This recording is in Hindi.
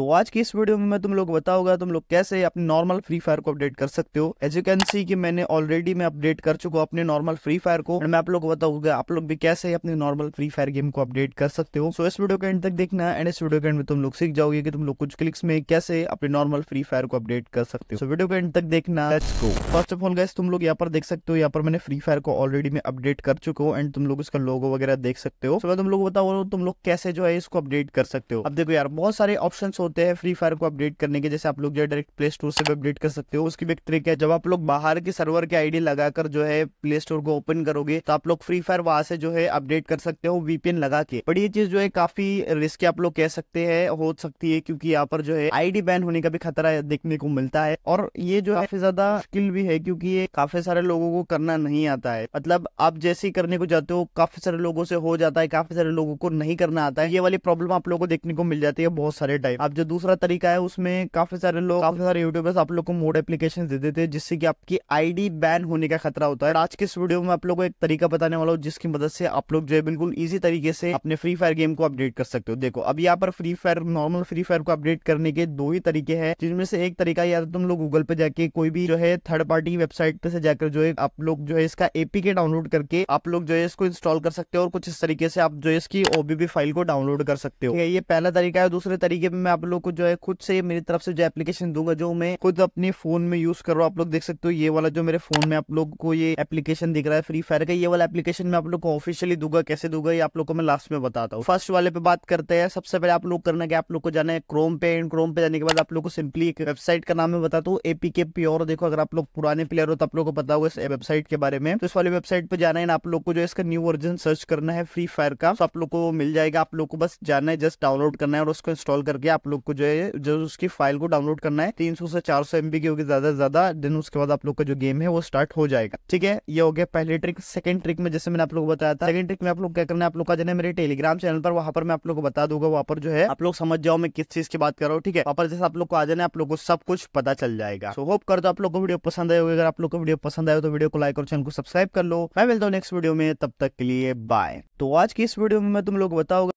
तो आज की इस वीडियो में मैं तुम लोग बताऊंगा तुम लोग कैसे अपने नॉर्मल फ्री फायर को अपडेट कर सकते हो एज यू कैन सी कि मैंने ऑलरेडी मैं अपडेट कर चुका हूँ अपने नॉर्मल फ्री फायर को मैं आप लोग बताऊंगा आप लोग भी कैसे अपने नॉर्मल फ्री फायर गेम को अपडेट कर सकते हो सो so, इस वीडियो के एंड तक देखना एंड इस वीडियो के एंड में तुम लोग सीख जाओगे की तुम लोग कुछ क्लिक्स में कैसे अपने नॉर्मल फ्री फायर को अपडेट कर सकते हो सो so, वीडियो के एंड तक देखना फर्स्ट ऑफ ऑल गैस तुम लोग यहाँ पर देख सकते हो यहाँ पर मैंने फ्री फायर को ऑलरेडी मैं अपडेट कर चुका हूँ एंड तुम लोग इसका लोगो वगैरह देख सकते हो तुम लोग बताओ तुम लोग कैसे जो है इसको अपडेट कर सकते हो अब देखो यार बहुत सारे ऑप्शन होते हैं फ्री फायर को अपडेट करने के जैसे आप लोग जो है डायरेक्ट प्ले स्टोर से भी अपडेट कर सकते हो उसकी भी एक तरीका है जब आप लोग बाहर के सर्वर के आईडी लगाकर जो है प्ले स्टोर को ओपन करोगे तो आप लोग फ्री फायर वहां से जो है अपडेट कर सकते हो वीपीएन लगा के बट ये चीज जो है काफी रिस्क आप लोग कह सकते हैं हो सकती है क्योंकि यहाँ पर जो है आईडी बैन होने का भी खतरा देखने को मिलता है और ये जो काफी ज्यादा स्किल भी है क्योंकि ये काफी सारे लोगों को करना नहीं आता है मतलब आप जैसे ही करने को जाते हो काफी सारे लोगों से हो जाता है काफी सारे लोगों को नहीं करना आता है ये वाली प्रॉब्लम आप लोगों को देखने को मिल जाती है बहुत सारे टाइम आप जो दूसरा तरीका है उसमें काफ़ी सारे लोग काफ़ी सारे यूट्यूबर्स आप लोग को मोड एप्लीकेशन दे देते हैं जिससे कि आपकी आईडी बैन होने का खतरा होता है आज के इस वीडियो में आप लोग को एक तरीका बताने वाला हूँ जिसकी मदद से आप लोग जो है बिल्कुल ईजी तरीके से अपने फ्री फायर गेम को अपडेट कर सकते हो देखो अब यहाँ पर free fire normal free fire को अपडेट करने के दो ही तरीके हैं जिनमें से एक तरीका या तो तुम लोग गूगल पे जाके कोई भी जो है थर्ड पार्टी वेबसाइट से जाकर जो है आप लोग जो है इसका के डाउनलोड करके आप लोग जो है इसको इंस्टॉल कर सकते हो और कुछ इस तरीके से आप जो है इसकी ओबीबी फाइल को डाउनलोड कर सकते हो ये पहला तरीका है दूसरे तरीके में आप आप लोग को जो है खुद से मेरी तरफ से जो एप्लीकेशन दूंगा जो मैं खुद अपने फोन में यूज कर रहा हूँ आप लोग देख सकते हो ये वाला जो मेरे फोन में आप लोग को ये एप्लीकेशन दिख रहा है फ्री फायर का ये वाला एप्लीकेशन मैं आप लोग को ऑफिशियली दूंगा कैसे दूंगा ये आप लोग को मैं लास्ट में बताता हूँ फर्स्ट वाले पे बात करते हैं सबसे पहले आप लोग करना आप लोग को जाना है क्रोम पे एंड क्रोम पे जाने के बाद आप लोग को सिंपली एक वेबसाइट का नाम मैं बताता हूँ एपी के प्योर देखो अगर आप लोग पुराने प्लेयर हो तो आप लोग को पता होगा इस वेबसाइट के बारे में तो इस वाली वेबसाइट पे जाना है आप लोग को जो इसका न्यू वर्जन सर्च करना है फ्री फायर का तो आप लोग को मिल जाएगा आप लोग को बस जाना है जस्ट डाउनलोड करना है और उसको इंस्टॉल करके आप लोग को जो है जो उसकी फाइल को डाउनलोड करना है तीन सौ से चार सौ एमबी की होगी ज्यादा से ज्यादा दिन उसके बाद आप लोग का जो गेम है वो स्टार्ट हो जाएगा ठीक है ये हो गया पहले ट्रिक सेकंड ट्रिक में जैसे मैंने आप लोग को बताया था सेकंड ट्रिक में आप लोग क्या करना है आप लोग का जाना मेरे टेलीग्राम चैनल पर वहां पर मैं आप लोग को बता दूंगा वहां पर जो है आप लोग समझ जाओ मैं किस चीज की बात कर रहा हूँ ठीक है वहां पर जैसे आप लोग को आ जाना आप लोग को सब कुछ पता चल जाएगा सो होप कर दो आप लोग को वीडियो पसंद आए अगर आप लोग को वीडियो पसंद आए तो वीडियो को लाइक और चैनल को सब्सक्राइब कर लो मैं मिलता हूँ नेक्स्ट वीडियो में तब तक के लिए बाय तो आज की इस वीडियो में मैं तुम लोग बताऊंगा